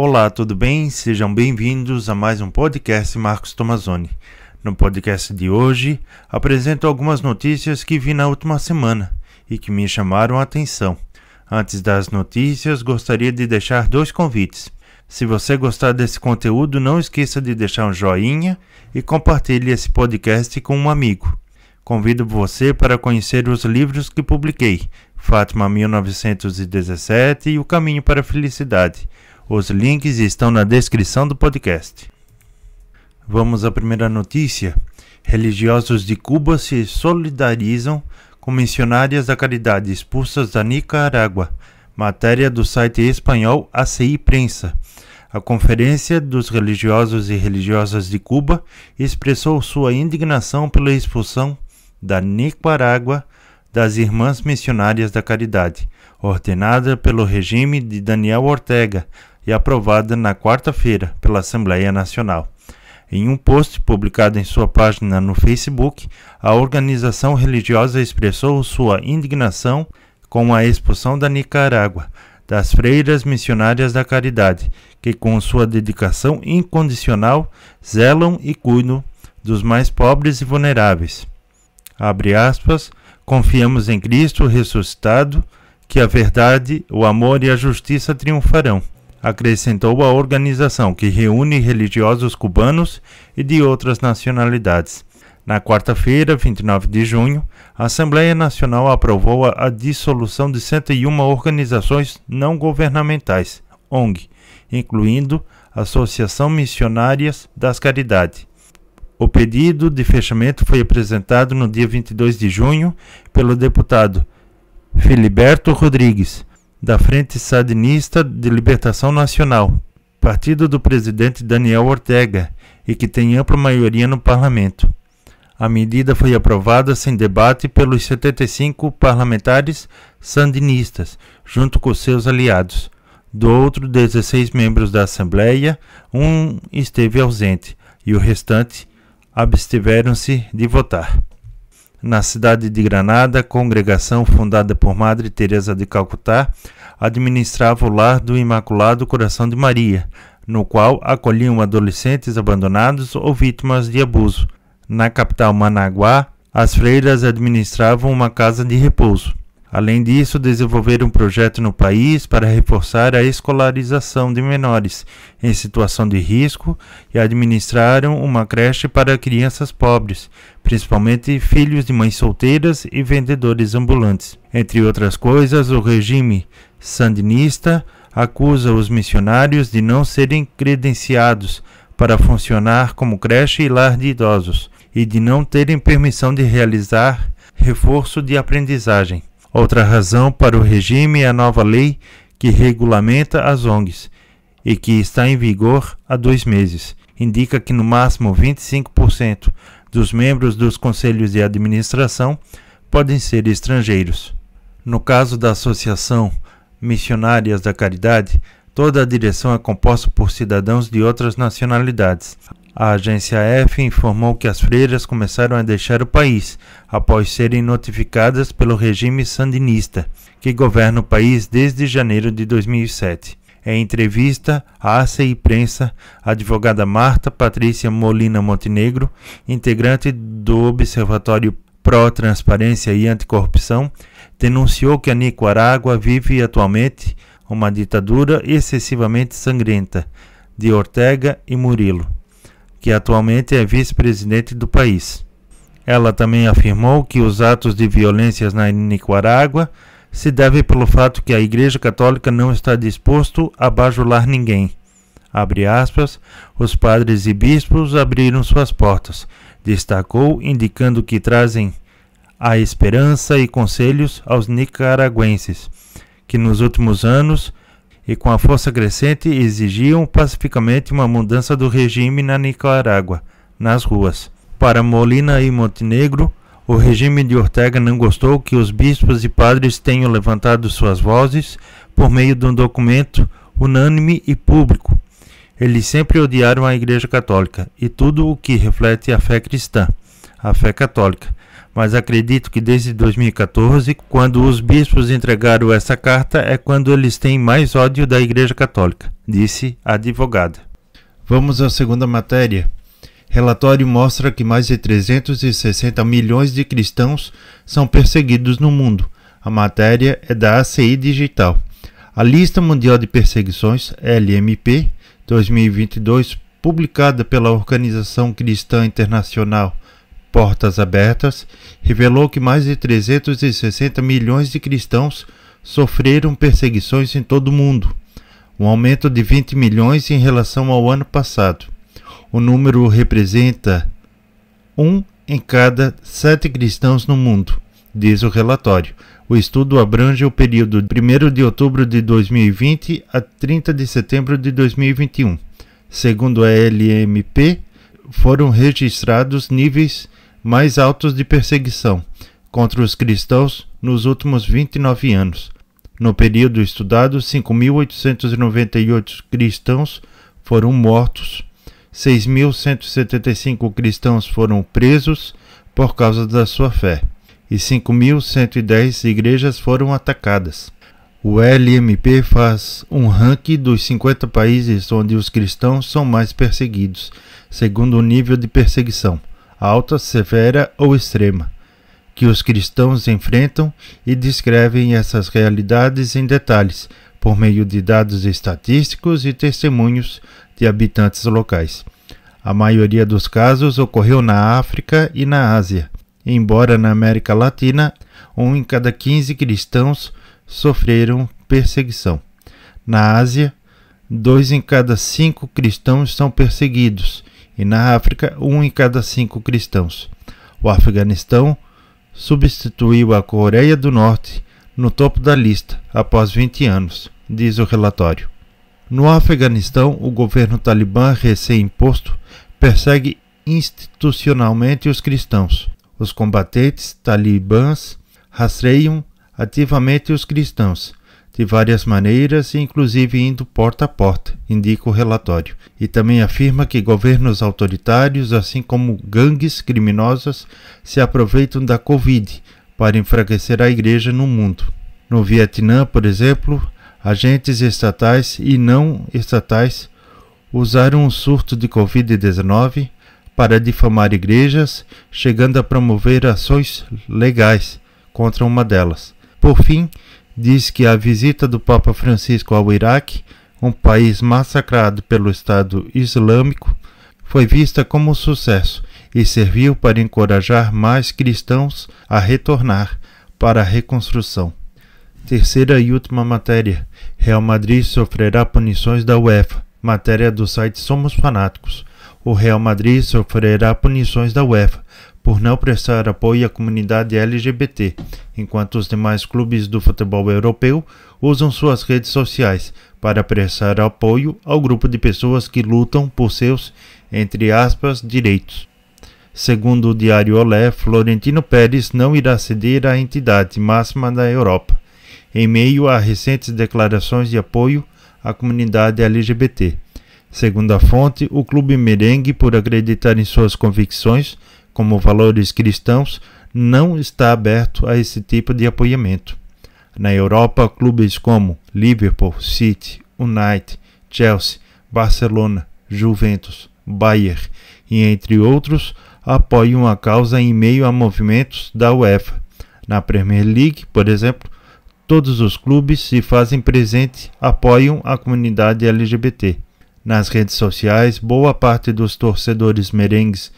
Olá, tudo bem? Sejam bem-vindos a mais um podcast Marcos Tomazoni. No podcast de hoje, apresento algumas notícias que vi na última semana e que me chamaram a atenção. Antes das notícias, gostaria de deixar dois convites. Se você gostar desse conteúdo, não esqueça de deixar um joinha e compartilhe esse podcast com um amigo. Convido você para conhecer os livros que publiquei: Fátima 1917 e O Caminho para a Felicidade os links estão na descrição do podcast. Vamos à primeira notícia. Religiosos de Cuba se solidarizam com missionárias da caridade expulsas da Nicarágua. Matéria do site espanhol ACI Prensa. A Conferência dos Religiosos e Religiosas de Cuba expressou sua indignação pela expulsão da Nicarágua das Irmãs Missionárias da Caridade, ordenada pelo regime de Daniel Ortega, e aprovada na quarta-feira pela Assembleia Nacional. Em um post publicado em sua página no Facebook, a organização religiosa expressou sua indignação com a expulsão da Nicarágua das freiras missionárias da caridade, que com sua dedicação incondicional zelam e cuidam dos mais pobres e vulneráveis. Abre aspas, confiamos em Cristo ressuscitado, que a verdade, o amor e a justiça triunfarão acrescentou a organização que reúne religiosos cubanos e de outras nacionalidades. Na quarta-feira, 29 de junho, a Assembleia Nacional aprovou a dissolução de 101 organizações não governamentais, ONG, incluindo Associação Missionárias das Caridades. O pedido de fechamento foi apresentado no dia 22 de junho pelo deputado Filiberto Rodrigues, da Frente Sandinista de Libertação Nacional, partido do presidente Daniel Ortega, e que tem ampla maioria no parlamento. A medida foi aprovada sem debate pelos 75 parlamentares sandinistas, junto com seus aliados. Do outro 16 membros da Assembleia, um esteve ausente e o restante abstiveram-se de votar na cidade de Granada, congregação fundada por Madre Teresa de Calcutá, administrava o lar do Imaculado Coração de Maria, no qual acolhiam adolescentes abandonados ou vítimas de abuso. Na capital Managuá, as freiras administravam uma casa de repouso. Além disso, desenvolver um projeto no país para reforçar a escolarização de menores em situação de risco e administraram uma creche para crianças pobres, principalmente filhos de mães solteiras e vendedores ambulantes. Entre outras coisas, o regime sandinista acusa os missionários de não serem credenciados para funcionar como creche e lar de idosos e de não terem permissão de realizar reforço de aprendizagem. Outra razão para o regime é a nova lei que regulamenta as ONGs e que está em vigor há dois meses. Indica que no máximo 25% dos membros dos conselhos de administração podem ser estrangeiros. No caso da Associação Missionárias da Caridade, toda a direção é composta por cidadãos de outras nacionalidades. A agência F informou que as freiras começaram a deixar o país após serem notificadas pelo regime sandinista, que governa o país desde janeiro de 2007. Em entrevista à ACI Prensa, a advogada Marta Patrícia Molina Montenegro, integrante do Observatório Pro transparência e Anticorrupção, denunciou que a Nicarágua vive atualmente uma ditadura excessivamente sangrenta de Ortega e Murilo que atualmente é vice-presidente do país. Ela também afirmou que os atos de violências na Nicarágua se devem pelo fato que a Igreja Católica não está disposto a bajular ninguém. Abre aspas, os padres e bispos abriram suas portas, destacou, indicando que trazem a esperança e conselhos aos nicaragüenses, que nos últimos anos e com a força crescente exigiam pacificamente uma mudança do regime na Nicarágua, nas ruas. Para Molina e Montenegro, o regime de Ortega não gostou que os bispos e padres tenham levantado suas vozes por meio de um documento unânime e público. Eles sempre odiaram a Igreja Católica e tudo o que reflete a fé cristã, a fé católica, mas acredito que desde 2014, quando os bispos entregaram essa carta, é quando eles têm mais ódio da Igreja Católica, disse a advogada. Vamos à segunda matéria. Relatório mostra que mais de 360 milhões de cristãos são perseguidos no mundo. A matéria é da ACI Digital. A Lista Mundial de Perseguições, LMP, 2022, publicada pela Organização Cristã Internacional Portas Abertas revelou que mais de 360 milhões de cristãos sofreram perseguições em todo o mundo, um aumento de 20 milhões em relação ao ano passado. O número representa um em cada sete cristãos no mundo, diz o relatório. O estudo abrange o período de 1 de outubro de 2020 a 30 de setembro de 2021. Segundo a LMP, foram registrados níveis mais altos de perseguição contra os cristãos nos últimos 29 anos. No período estudado, 5.898 cristãos foram mortos, 6.175 cristãos foram presos por causa da sua fé e 5.110 igrejas foram atacadas. O LMP faz um ranking dos 50 países onde os cristãos são mais perseguidos, segundo o nível de perseguição alta, severa ou extrema, que os cristãos enfrentam e descrevem essas realidades em detalhes, por meio de dados estatísticos e testemunhos de habitantes locais. A maioria dos casos ocorreu na África e na Ásia, embora na América Latina, um em cada 15 cristãos sofreram perseguição. Na Ásia, dois em cada cinco cristãos são perseguidos e na África, um em cada cinco cristãos. O Afeganistão substituiu a Coreia do Norte no topo da lista após 20 anos, diz o relatório. No Afeganistão, o governo talibã recém-imposto persegue institucionalmente os cristãos. Os combatentes talibãs rastreiam ativamente os cristãos de várias maneiras, inclusive indo porta a porta, indica o relatório. E também afirma que governos autoritários, assim como gangues criminosas, se aproveitam da Covid para enfraquecer a igreja no mundo. No Vietnã, por exemplo, agentes estatais e não estatais usaram um surto de Covid-19 para difamar igrejas, chegando a promover ações legais contra uma delas. Por fim, diz que a visita do Papa Francisco ao Iraque, um país massacrado pelo Estado Islâmico, foi vista como um sucesso e serviu para encorajar mais cristãos a retornar para a reconstrução. Terceira e última matéria: Real Madrid sofrerá punições da UEFA. Matéria do site Somos Fanáticos o Real Madrid sofrerá punições da UEFA por não prestar apoio à comunidade LGBT, enquanto os demais clubes do futebol europeu usam suas redes sociais para prestar apoio ao grupo de pessoas que lutam por seus, entre aspas, direitos. Segundo o diário Olé, Florentino Pérez não irá ceder à entidade máxima da Europa, em meio a recentes declarações de apoio à comunidade LGBT. Segundo a fonte, o clube merengue, por acreditar em suas convicções como valores cristãos, não está aberto a esse tipo de apoiamento. Na Europa, clubes como Liverpool, City, United, Chelsea, Barcelona, Juventus, Bayern e entre outros apoiam a causa em meio a movimentos da UEFA. Na Premier League, por exemplo, todos os clubes se fazem presente, apoiam a comunidade LGBT. Nas redes sociais, boa parte dos torcedores merengues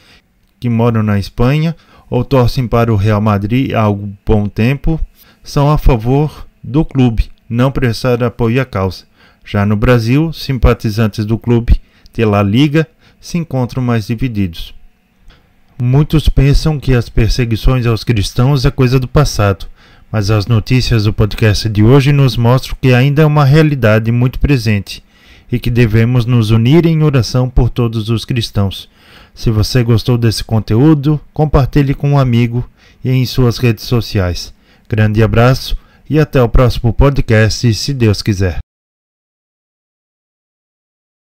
que moram na Espanha ou torcem para o Real Madrid há algum bom tempo são a favor do clube, não prestar apoio à causa. Já no Brasil, simpatizantes do clube de La Liga se encontram mais divididos. Muitos pensam que as perseguições aos cristãos é coisa do passado, mas as notícias do podcast de hoje nos mostram que ainda é uma realidade muito presente e que devemos nos unir em oração por todos os cristãos. Se você gostou desse conteúdo, compartilhe com um amigo e em suas redes sociais. Grande abraço e até o próximo podcast, se Deus quiser.